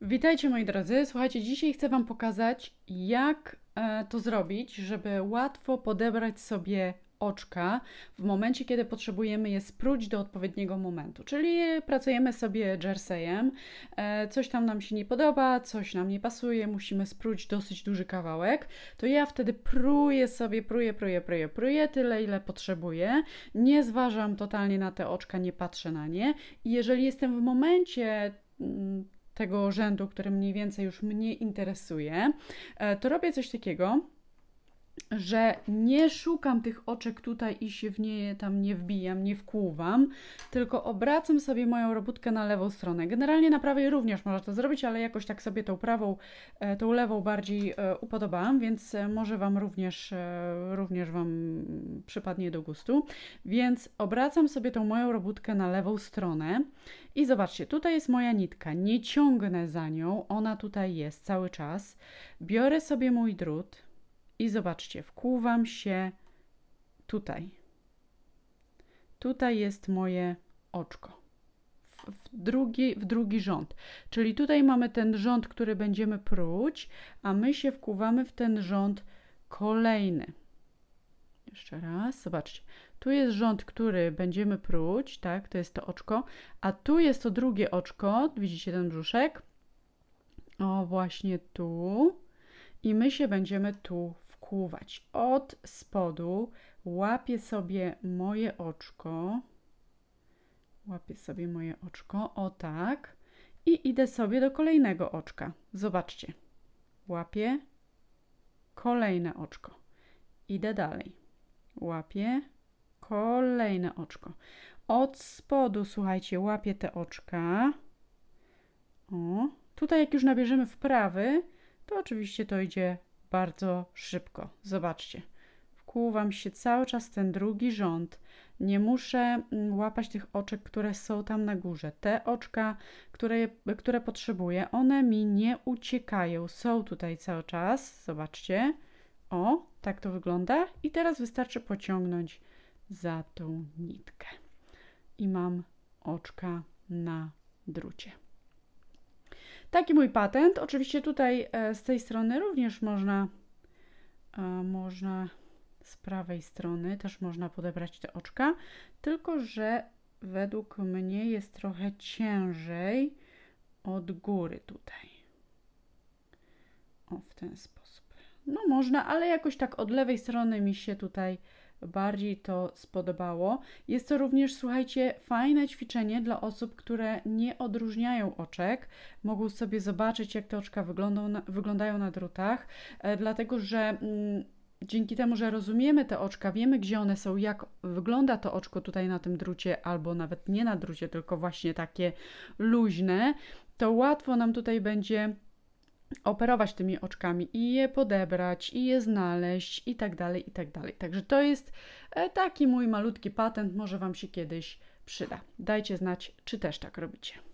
Witajcie moi drodzy. Słuchajcie, dzisiaj chcę Wam pokazać, jak e, to zrobić, żeby łatwo podebrać sobie oczka w momencie, kiedy potrzebujemy je spróć do odpowiedniego momentu. Czyli pracujemy sobie jerseyem, e, coś tam nam się nie podoba, coś nam nie pasuje, musimy spróć dosyć duży kawałek, to ja wtedy pruję sobie, pruję, pruję, pruję, pruję tyle, ile potrzebuję, nie zważam totalnie na te oczka, nie patrzę na nie i jeżeli jestem w momencie mm, tego rzędu, który mniej więcej już mnie interesuje, e, to robię coś takiego, że nie szukam tych oczek tutaj i się w nie tam nie wbijam, nie wkłuwam, tylko obracam sobie moją robótkę na lewą stronę. Generalnie na prawej również można to zrobić, ale jakoś tak sobie tą prawą, e, tą lewą bardziej e, upodobałam, więc e, może Wam również, również Wam przypadnie do gustu. Więc obracam sobie tą moją robótkę na lewą stronę i zobaczcie, tutaj jest moja nitka, nie ciągnę za nią, ona tutaj jest cały czas. Biorę sobie mój drut, i zobaczcie, wkłuwam się tutaj. Tutaj jest moje oczko. W drugi, w drugi rząd. Czyli tutaj mamy ten rząd, który będziemy pruć, a my się wkłuwamy w ten rząd kolejny. Jeszcze raz, zobaczcie. Tu jest rząd, który będziemy pruć, tak, to jest to oczko, a tu jest to drugie oczko, widzicie ten brzuszek? O, właśnie tu. I my się będziemy tu odkuwać. Od spodu łapię sobie moje oczko. Łapię sobie moje oczko, o tak. I idę sobie do kolejnego oczka. Zobaczcie. Łapię kolejne oczko. Idę dalej. Łapię kolejne oczko. Od spodu, słuchajcie, łapię te oczka. O, tutaj jak już nabierzemy wprawy, to oczywiście to idzie bardzo szybko. Zobaczcie. Wkłuwam się cały czas ten drugi rząd. Nie muszę mm, łapać tych oczek, które są tam na górze. Te oczka, które, które potrzebuję, one mi nie uciekają. Są tutaj cały czas. Zobaczcie. O, tak to wygląda. I teraz wystarczy pociągnąć za tą nitkę. I mam oczka na drucie. Taki mój patent. Oczywiście tutaj e, z tej strony również można, e, można z prawej strony też można podebrać te oczka, tylko że według mnie jest trochę ciężej od góry tutaj. O, w ten sposób. No można, ale jakoś tak od lewej strony mi się tutaj bardziej to spodobało. Jest to również, słuchajcie, fajne ćwiczenie dla osób, które nie odróżniają oczek. Mogą sobie zobaczyć, jak te oczka wyglądają na drutach, e, dlatego że. Mm, dzięki temu, że rozumiemy te oczka, wiemy gdzie one są, jak wygląda to oczko tutaj na tym drucie, albo nawet nie na drucie, tylko właśnie takie luźne, to łatwo nam tutaj będzie operować tymi oczkami i je podebrać, i je znaleźć, i tak dalej, i tak dalej. Także to jest e, taki mój malutki patent, może Wam się kiedyś przyda. Dajcie znać, czy też tak robicie.